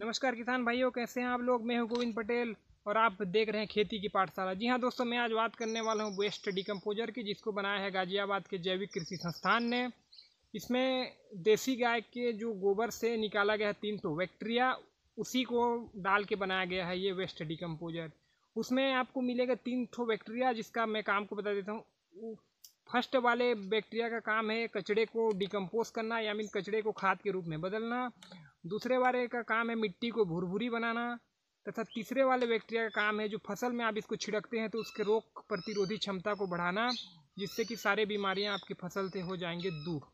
नमस्कार किसान भाइयों कैसे हैं आप लोग मैं हूं गोविंद पटेल और आप देख रहे हैं खेती की पाठशाला जी हाँ दोस्तों मैं आज बात करने वाला हूं वेस्ट डिकम्पोजर की जिसको बनाया है गाजियाबाद के जैविक कृषि संस्थान ने इसमें देसी गाय के जो गोबर से निकाला गया है तीन टो तो बैक्टीरिया उसी को डाल के बनाया गया है ये वेस्ट डिकम्पोजर उसमें आपको मिलेगा तीन ठो बैक्टीरिया जिसका मैं काम को बता देता हूँ फर्स्ट वाले बैक्टीरिया का काम है कचड़े को डिकम्पोज करना या मीन कचड़े को खाद के रूप में बदलना दूसरे वाले का काम है मिट्टी को भुरभुरी बनाना तथा तीसरे वाले बैक्टीरिया का काम है जो फसल में आप इसको छिड़कते हैं तो उसके रोग प्रतिरोधी क्षमता को बढ़ाना जिससे कि सारे बीमारियां आपकी फसल से हो जाएंगे दूर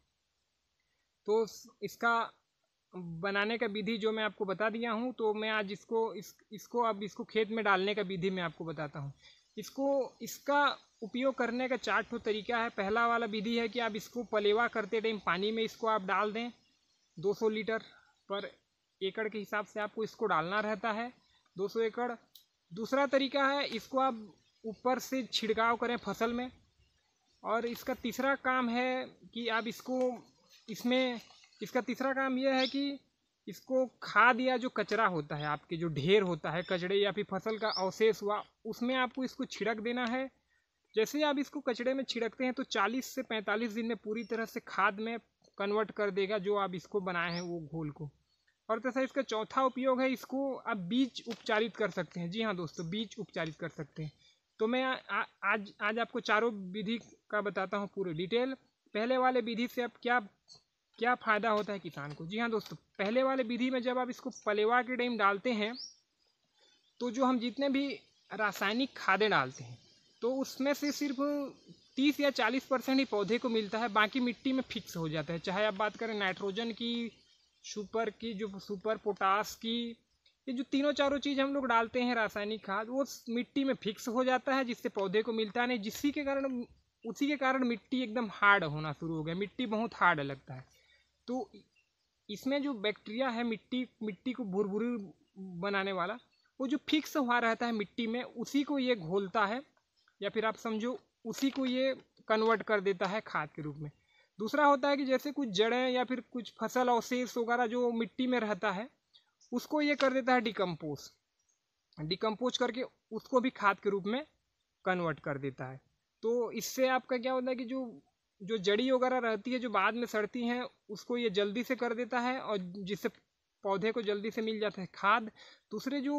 तो इसका बनाने का विधि जो मैं आपको बता दिया हूँ तो मैं आज इसको इस इसको अब इसको खेत में डालने का विधि मैं आपको बताता हूँ इसको इसका उपयोग करने का चार ठो तरीका है पहला वाला विधि है कि आप इसको पलेवा करते टाइम पानी में इसको आप डाल दें 200 लीटर पर एकड़ के हिसाब से आपको इसको डालना रहता है 200 एकड़ दूसरा तरीका है इसको आप ऊपर से छिड़काव करें फसल में और इसका तीसरा काम है कि आप इसको इसमें इसका तीसरा काम यह है कि इसको खाद या जो कचरा होता है आपके जो ढेर होता है कचड़े या फिर फसल का अवशेष हुआ उसमें आपको इसको छिड़क देना है जैसे आप इसको कचड़े में छिड़कते हैं तो 40 से 45 दिन में पूरी तरह से खाद में कन्वर्ट कर देगा जो आप इसको बनाए हैं वो घोल को और तथा तो इसका चौथा उपयोग है इसको आप बीज उपचारित कर सकते हैं जी हाँ दोस्तों बीज उपचारित कर सकते हैं तो मैं आ, आ, आज आज आपको चारों विधि का बताता हूँ पूरी डिटेल पहले वाले विधि से आप क्या क्या फ़ायदा होता है किसान को जी हाँ दोस्तों पहले वाले विधि में जब आप इसको पलेवा के टाइम डालते हैं तो जो हम जितने भी रासायनिक खादें डालते हैं तो उसमें से सिर्फ तीस या चालीस परसेंट ही पौधे को मिलता है बाकी मिट्टी में फिक्स हो जाता है चाहे आप बात करें नाइट्रोजन की सुपर की जो सुपर पोटास की ये जो तीनों चारों चीज़ हम लोग डालते हैं रासायनिक खाद वो मिट्टी में फिक्स हो जाता है जिससे पौधे को मिलता नहीं जिसी के कारण उसी के कारण मिट्टी एकदम हार्ड होना शुरू हो गया मिट्टी बहुत हार्ड लगता है तो इसमें जो बैक्टीरिया है मिट्टी मिट्टी को भुरभुरी बनाने वाला वो जो फिक्स हुआ रहता है मिट्टी में उसी को ये घोलता है या फिर आप समझो उसी को ये कन्वर्ट कर देता है खाद के रूप में दूसरा होता है कि जैसे कुछ जड़ें या फिर कुछ फसल अवशेष वगैरह जो मिट्टी में रहता है उसको ये कर देता है डिकम्पोज डिकम्पोज करके उसको भी खाद के रूप में कन्वर्ट कर देता है तो इससे आपका क्या होता है कि जो जो जड़ी वगैरह रहती है जो बाद में सड़ती हैं उसको ये जल्दी से कर देता है और जिससे पौधे को जल्दी से मिल जाता है खाद दूसरे जो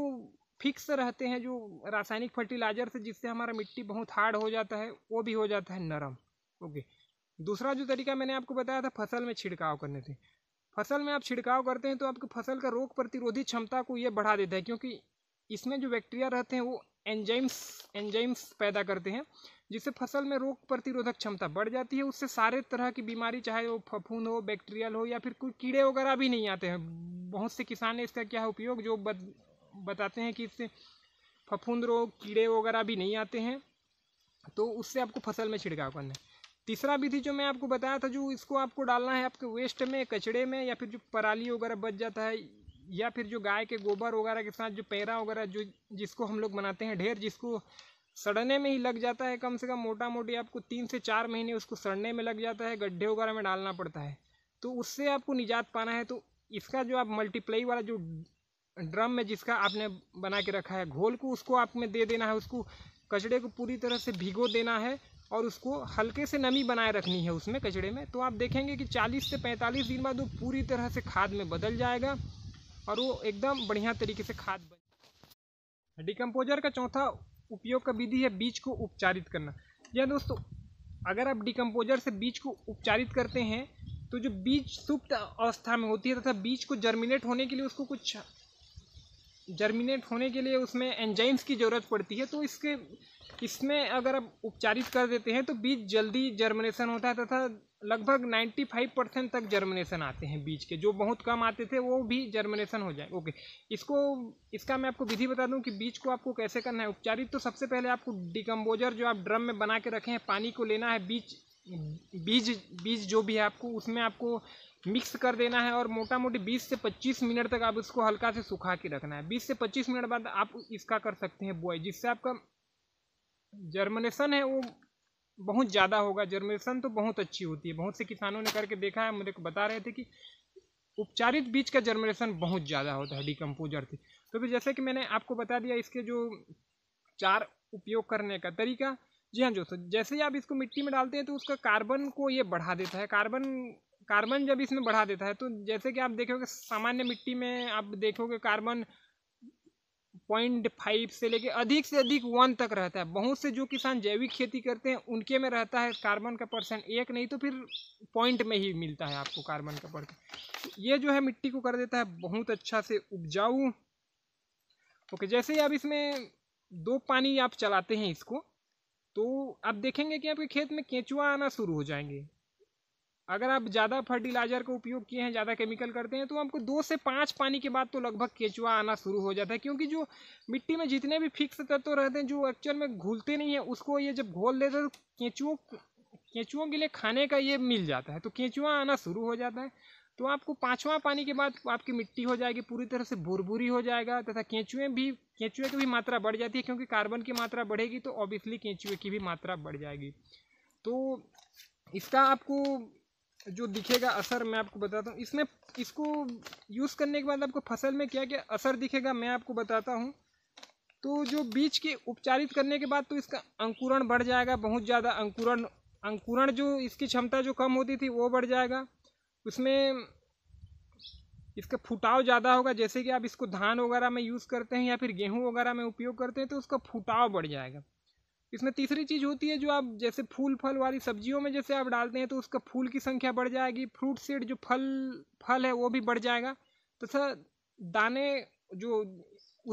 फिक्स रहते हैं जो रासायनिक फर्टिलाइजर से जिससे हमारा मिट्टी बहुत हार्ड हो जाता है वो भी हो जाता है नरम ओके दूसरा जो तरीका मैंने आपको बताया था फसल में छिड़काव करने से फसल में आप छिड़काव करते हैं तो आपकी फसल का रोग प्रतिरोधी क्षमता को ये बढ़ा देता है क्योंकि इसमें जो बैक्टीरिया रहते हैं वो एंजाइम्स एंजाइम्स पैदा करते हैं जिससे फसल में रोग प्रतिरोधक क्षमता बढ़ जाती है उससे सारे तरह की बीमारी चाहे वो फफूंद हो बैक्टीरियल हो या फिर कोई कीड़े वगैरह भी नहीं आते हैं बहुत से किसान इसका क्या उपयोग जो बद बताते हैं कि इससे फफूंद रोग कीड़े वगैरह भी नहीं आते हैं तो उससे आपको फसल में छिड़काव करना है तीसरा विधि जो मैं आपको बताया था जो इसको आपको डालना है आपके वेस्ट में कचड़े में या फिर जो पराली वगैरह बच जाता है या फिर जो गाय के गोबर वगैरह के साथ जो पैरा वगैरह जो जिसको हम लोग बनाते हैं ढेर जिसको सड़ने में ही लग जाता है कम से कम मोटा मोटी आपको तीन से चार महीने उसको सड़ने में लग जाता है गड्ढे वगैरह में डालना पड़ता है तो उससे आपको निजात पाना है तो इसका जो आप मल्टीप्लाई वाला जो ड्रम में जिसका आपने बना के रखा है घोल को उसको आप में दे देना है उसको कचड़े को पूरी तरह से भिगो देना है और उसको हल्के से नमी बनाए रखनी है उसमें कचड़े में तो आप देखेंगे कि 40 से 45 दिन बाद वो पूरी तरह से खाद में बदल जाएगा और वो एकदम बढ़िया तरीके से खाद बन डिकम्पोजर का चौथा उपयोग का विधि है बीज को उपचारित करना या दोस्तों अगर आप डिकम्पोजर से बीज को उपचारित करते हैं तो जो बीज सुप्त अवस्था में होती है तथा बीज को जर्मिनेट होने के लिए उसको कुछ जर्मिनेट होने के लिए उसमें एंजाइम्स की ज़रूरत पड़ती है तो इसके इसमें अगर आप उपचारित कर देते हैं तो बीज जल्दी जर्मिनेशन होता है तथा लगभग 95 परसेंट तक जर्मिनेशन आते हैं बीज के जो बहुत कम आते थे वो भी जर्मिनेशन हो जाए ओके इसको इसका मैं आपको विधि बता दूं कि बीज को आपको कैसे करना है उपचारित तो सबसे पहले आपको डिकम्बोजर जो आप ड्रम में बना के रखे हैं पानी को लेना है बीज बीज बीज जो भी है आपको उसमें आपको मिक्स कर देना है और मोटा मोटी 20 से 25 मिनट तक आप इसको हल्का से सुखा के रखना है 20 से 25 मिनट बाद आप इसका कर सकते हैं बुआई जिससे आपका जर्मनेशन है वो बहुत ज़्यादा होगा जर्मनेशन तो बहुत अच्छी होती है बहुत से किसानों ने करके देखा है मुझे को बता रहे थे कि उपचारित बीज का जर्मनेशन बहुत ज़्यादा होता है डिकम्पोजर थी तो फिर जैसे कि मैंने आपको बता दिया इसके जो चार उपयोग करने का तरीका जी हाँ सर जैसे ही आप इसको मिट्टी में डालते हैं तो उसका कार्बन को ये बढ़ा देता है कार्बन कार्बन जब इसमें बढ़ा देता है तो जैसे कि आप देखोगे सामान्य मिट्टी में आप देखोगे कार्बन पॉइंट फाइव से लेके अधिक से अधिक वन तक रहता है बहुत से जो किसान जैविक खेती करते हैं उनके में रहता है कार्बन का परसेंट एक नहीं तो फिर पॉइंट में ही मिलता है आपको कार्बन का परसेंट ये जो है मिट्टी को कर देता है बहुत अच्छा से उपजाऊ ओके जैसे ही आप इसमें दो पानी आप चलाते हैं इसको तो आप देखेंगे कि आपके खेत में केंचुआ आना शुरू हो जाएंगे अगर आप ज़्यादा फर्टिलाइज़र का उपयोग किए हैं ज़्यादा केमिकल करते हैं तो आपको दो से पाँच पानी के बाद तो लगभग केचुआ आना शुरू हो जाता है क्योंकि जो मिट्टी में जितने भी फिक्स तत्व रहते हैं जो एक्चुअल में घुलते नहीं हैं उसको ये जब घोल देते हैं तो केंचुओं केंचुओं के लिए खाने का ये मिल जाता है तो केंचुआ आना शुरू हो जाता है तो आपको पाँचवा पानी के बाद आपकी मिट्टी हो जाएगी पूरी तरह से भुरभुरी हो जाएगा तथा केंचुए भी केंचुए की भी मात्रा बढ़ जाती है क्योंकि कार्बन की मात्रा बढ़ेगी तो ऑब्वियसली केंचुए की भी मात्रा बढ़ जाएगी तो इसका आपको जो दिखेगा असर मैं आपको बताता हूँ इसमें इसको यूज़ करने के बाद आपको फसल में क्या क्या असर दिखेगा मैं आपको बताता हूँ तो जो बीज के उपचारित करने के बाद तो इसका अंकुरण बढ़ जाएगा बहुत ज़्यादा अंकुरण अंकुरण जो इसकी क्षमता जो कम होती थी वो बढ़ जाएगा उसमें इसका फुटाव ज़्यादा होगा जैसे कि आप इसको धान वगैरह में यूज़ करते हैं या फिर गेहूँ वगैरह में उपयोग करते हैं तो उसका फुटाव बढ़ जाएगा इसमें तीसरी चीज़ होती है जो आप जैसे फूल फल वाली सब्जियों में जैसे आप डालते हैं तो उसका फूल की संख्या बढ़ जाएगी फ्रूट सीड जो फल फल है वो भी बढ़ जाएगा तो सर दाने जो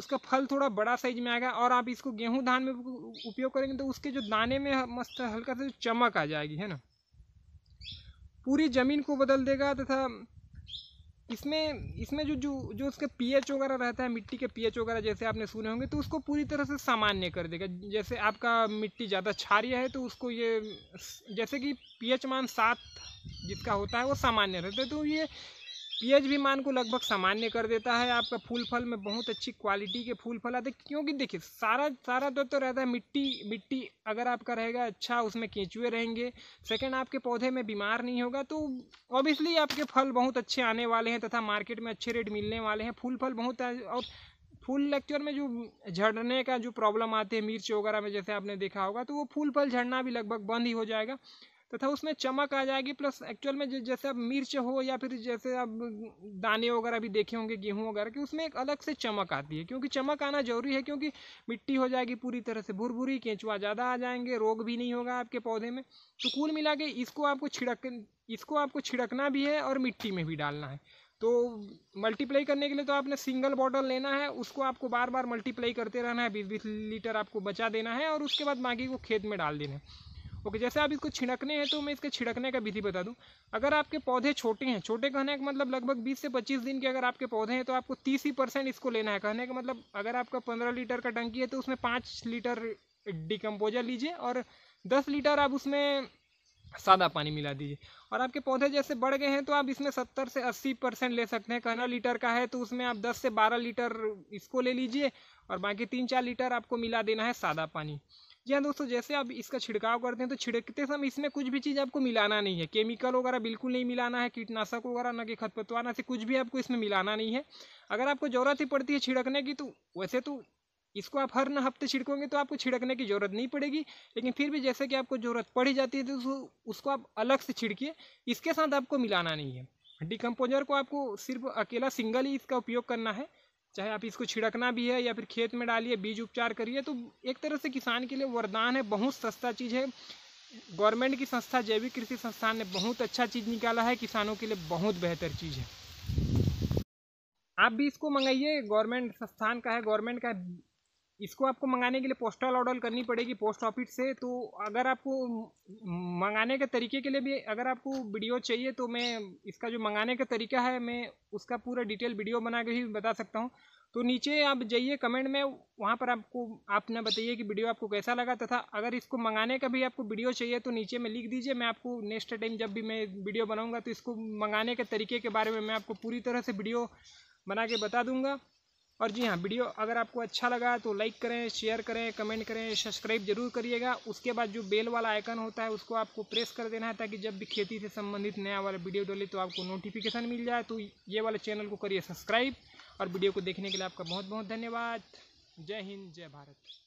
उसका फल थोड़ा बड़ा साइज में आएगा और आप इसको गेहूं धान में उपयोग करेंगे तो उसके जो दाने में मस्त हल्का सा चमक आ जाएगी है ना पूरी ज़मीन को बदल देगा तथा इसमें इसमें जो जो जो उसके पीएच वगैरह रहता है मिट्टी के पीएच वगैरह जैसे आपने सुने होंगे तो उसको पूरी तरह से सामान्य कर देगा जैसे आपका मिट्टी ज़्यादा क्षारिय है तो उसको ये जैसे कि पीएच मान सात जिसका होता है वो सामान्य रहता है तो ये पीएच भी मान को लगभग सामान्य कर देता है आपका फूल फल में बहुत अच्छी क्वालिटी के फूल फल आते क्योंकि देखिए सारा सारा तत्व तो, तो रहता है मिट्टी मिट्टी अगर आपका रहेगा अच्छा उसमें केंचुए रहेंगे सेकंड आपके पौधे में बीमार नहीं होगा तो ऑब्वियसली आपके फल बहुत अच्छे आने वाले हैं तथा मार्केट में अच्छे रेट मिलने वाले हैं फूल फल बहुत और फूल लेक्चर में जो झड़ने का जो प्रॉब्लम आते हैं मिर्च वगैरह में जैसे आपने देखा होगा तो वो फूल फल झड़ना भी लगभग बंद ही हो जाएगा तथा उसमें चमक आ जाएगी प्लस एक्चुअल में जैसे आप मिर्च हो या फिर जैसे आप दाने वगैरह भी देखे होंगे गेहूँ वगैरह कि उसमें एक अलग से चमक आती है क्योंकि चमक आना जरूरी है क्योंकि मिट्टी हो जाएगी पूरी तरह से भूरी केंचुआ ज़्यादा आ जाएंगे रोग भी नहीं होगा आपके पौधे में तो कुल मिला के इसको आपको छिड़क इसको आपको छिड़कना भी है और मिट्टी में भी डालना है तो मल्टीप्लाई करने के लिए तो आपने सिंगल बॉटल लेना है उसको आपको बार बार मल्टीप्लाई करते रहना है बीस बीस लीटर आपको बचा देना है और उसके बाद बाकी को खेत में डाल देना है ओके जैसे आप इसको छिड़कने हैं तो मैं इसके छिड़कने का विधि बता दूँ अगर आपके पौधे छोटे हैं छोटे कहने का मतलब लगभग बीस से पच्चीस दिन के अगर आपके पौधे हैं तो आपको तीस ही परसेंट इसको लेना है कहने का मतलब अगर आपका पंद्रह लीटर का टंकी है तो उसमें पाँच लीटर डिकम्पोजर लीजिए और दस लीटर आप उसमें सादा पानी मिला दीजिए और आपके पौधे जैसे बढ़ गए हैं तो आप इसमें सत्तर से अस्सी परसेंट ले सकते हैं कहना लीटर का है तो उसमें आप दस से बारह लीटर इसको ले लीजिए और बाकी तीन चार लीटर आपको मिला देना है सादा पानी या दोस्तों जैसे आप इसका छिड़काव करते हैं तो छिड़कते समय इसमें कुछ भी चीज़ आपको मिलाना नहीं है केमिकल वगैरह बिल्कुल नहीं मिलाना है कीटनाशक वगैरह ना कि ना से कुछ भी आपको इसमें मिलाना नहीं है अगर आपको ज़रूरत ही पड़ती है छिड़कने की तो वैसे तो इसको आप हर हफ्ते छिड़कोगे तो आपको छिड़कने की ज़रूरत नहीं पड़ेगी लेकिन फिर भी जैसे कि आपको ज़रूरत पड़ी जाती है तो उसको आप अलग से छिड़किए इसके साथ आपको मिलाना नहीं है डिकम्पोजर को आपको सिर्फ अकेला सिंगल ही इसका उपयोग करना है चाहे आप इसको छिड़कना भी है या फिर खेत में डालिए बीज उपचार करिए तो एक तरह से किसान के लिए वरदान है बहुत सस्ता चीज़ है गवर्नमेंट की संस्था जैविक कृषि संस्थान ने बहुत अच्छा चीज़ निकाला है किसानों के लिए बहुत बेहतर चीज़ है आप भी इसको मंगाइए गवर्नमेंट संस्थान का है गवर्नमेंट का है इसको आपको मंगाने के लिए पोस्टल ऑर्डर करनी पड़ेगी पोस्ट ऑफिस से तो अगर आपको मंगाने के तरीके के लिए भी अगर आपको वीडियो चाहिए तो मैं इसका जो मंगाने का तरीका है मैं उसका पूरा डिटेल वीडियो बना के ही बता सकता हूँ तो नीचे आप जाइए कमेंट में वहाँ पर आपको आपने बताइए कि वीडियो आपको कैसा लगा तथा अगर इसको मंगाने का भी आपको वीडियो चाहिए तो नीचे में लिख दीजिए मैं आपको नेक्स्ट टाइम जब भी मैं वीडियो बनाऊँगा तो इसको मंगाने के तरीके के बारे में मैं आपको पूरी तरह से वीडियो बना के बता दूँगा और जी हाँ वीडियो अगर आपको अच्छा लगा तो लाइक करें शेयर करें कमेंट करें सब्सक्राइब जरूर करिएगा उसके बाद जो बेल वाला आइकन होता है उसको आपको प्रेस कर देना है ताकि जब भी खेती से संबंधित नया वाला वीडियो डाले तो आपको नोटिफिकेशन मिल जाए तो ये वाले चैनल को करिए सब्सक्राइब और वीडियो को देखने के लिए आपका बहुत बहुत धन्यवाद जय हिंद जय भारत